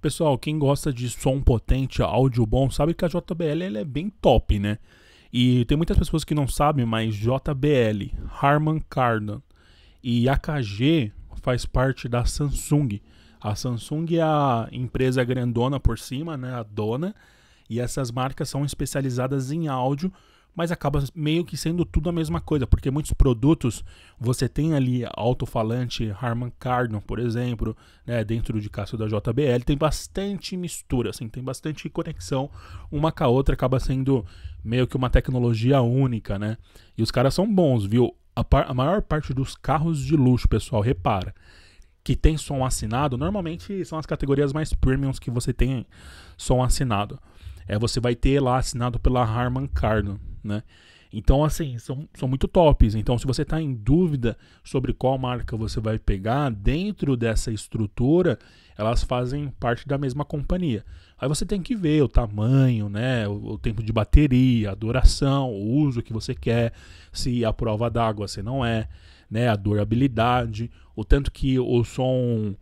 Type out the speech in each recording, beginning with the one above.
Pessoal, quem gosta de som potente, áudio bom, sabe que a JBL é bem top, né? E tem muitas pessoas que não sabem, mas JBL, Harman Kardon e AKG faz parte da Samsung. A Samsung é a empresa grandona por cima, né, a dona, e essas marcas são especializadas em áudio mas acaba meio que sendo tudo a mesma coisa, porque muitos produtos você tem ali alto-falante Harman Kardon, por exemplo, né, dentro de Cássio da JBL, tem bastante mistura, assim, tem bastante conexão uma com a outra, acaba sendo meio que uma tecnologia única, né? E os caras são bons, viu? A, par, a maior parte dos carros de luxo, pessoal, repara, que tem som assinado, normalmente são as categorias mais premiums que você tem som assinado. É, você vai ter lá assinado pela Harman Kardon né? Então, assim, são, são muito tops. Então, se você está em dúvida sobre qual marca você vai pegar, dentro dessa estrutura, elas fazem parte da mesma companhia. Aí você tem que ver o tamanho, né, o, o tempo de bateria, a duração, o uso que você quer, se a prova d'água você não é, né, a durabilidade, o tanto que o som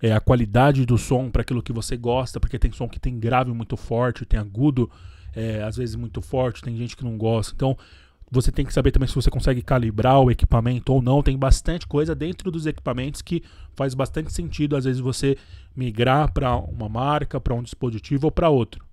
é, a qualidade do som para aquilo que você gosta, porque tem som que tem grave muito forte, tem agudo é, às vezes muito forte, tem gente que não gosta. Então, você tem que saber também se você consegue calibrar o equipamento ou não. Tem bastante coisa dentro dos equipamentos que faz bastante sentido, às vezes, você migrar para uma marca, para um dispositivo ou para outro.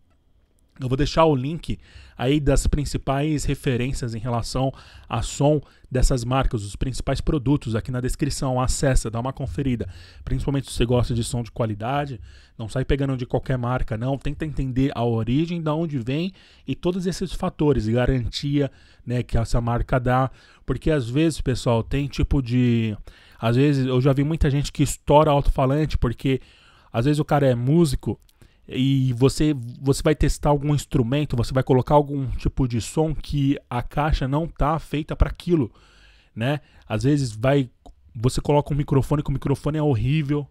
Eu vou deixar o link aí das principais referências em relação a som dessas marcas, os principais produtos aqui na descrição. Acessa, dá uma conferida. Principalmente se você gosta de som de qualidade, não sai pegando de qualquer marca, não. Tenta entender a origem, da onde vem e todos esses fatores, garantia, né, que essa marca dá, porque às vezes, pessoal, tem tipo de às vezes eu já vi muita gente que estoura alto-falante porque às vezes o cara é músico e você, você vai testar algum instrumento, você vai colocar algum tipo de som que a caixa não tá feita para aquilo, né? Às vezes vai você coloca um microfone que o microfone é horrível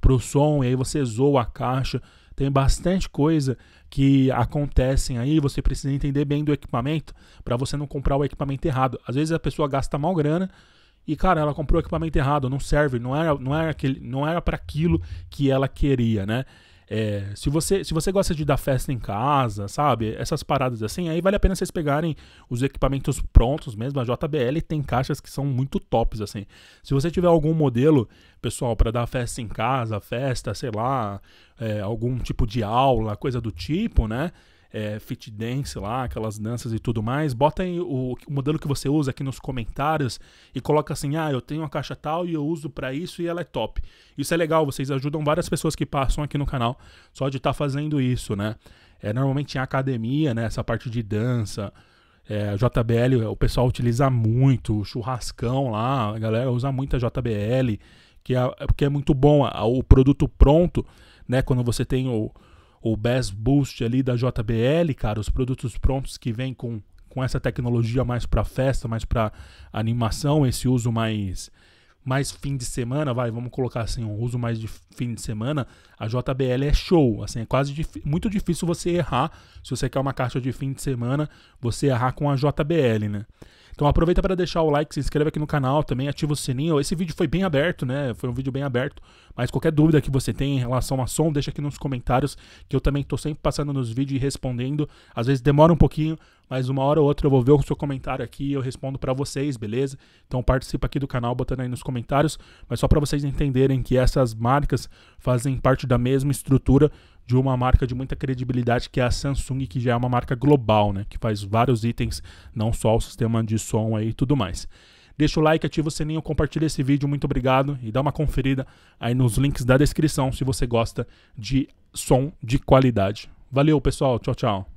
pro som e aí você zoa a caixa. Tem bastante coisa que acontecem aí, você precisa entender bem do equipamento para você não comprar o equipamento errado. Às vezes a pessoa gasta mal grana e cara, ela comprou o equipamento errado, não serve, não era, não era aquele, não era para aquilo que ela queria, né? É, se, você, se você gosta de dar festa em casa, sabe? Essas paradas assim, aí vale a pena vocês pegarem os equipamentos prontos mesmo. A JBL tem caixas que são muito tops, assim. Se você tiver algum modelo, pessoal, para dar festa em casa, festa, sei lá, é, algum tipo de aula, coisa do tipo, né? é, fit dance lá, aquelas danças e tudo mais, bota o, o, modelo que você usa aqui nos comentários e coloca assim, ah, eu tenho uma caixa tal e eu uso para isso e ela é top. Isso é legal, vocês ajudam várias pessoas que passam aqui no canal só de estar tá fazendo isso, né? É, normalmente em academia, né, essa parte de dança, é, JBL o pessoal utiliza muito, churrascão lá, a galera usa muito a JBL, que é, porque é muito bom, a, o produto pronto, né, quando você tem o o Best Boost ali da JBL, cara, os produtos prontos que vêm com, com essa tecnologia mais para festa, mais para animação, esse uso mais mais fim de semana, vai, vamos colocar assim, um uso mais de fim de semana, a JBL é show, assim, é quase dif muito difícil você errar, se você quer uma caixa de fim de semana, você errar com a JBL, né? Então aproveita para deixar o like, se inscreve aqui no canal também, ativa o sininho. Esse vídeo foi bem aberto, né? Foi um vídeo bem aberto, mas qualquer dúvida que você tem em relação a som, deixa aqui nos comentários, que eu também estou sempre passando nos vídeos e respondendo. Às vezes demora um pouquinho, mas uma hora ou outra eu vou ver o seu comentário aqui e eu respondo para vocês, beleza? Então participa aqui do canal botando aí nos comentários, mas só para vocês entenderem que essas marcas fazem parte da mesma estrutura de uma marca de muita credibilidade que é a Samsung, que já é uma marca global, né? Que faz vários itens, não só o sistema de som aí e tudo mais. Deixa o like, ativa o sininho, compartilha esse vídeo, muito obrigado e dá uma conferida aí nos links da descrição se você gosta de som de qualidade. Valeu, pessoal. Tchau, tchau.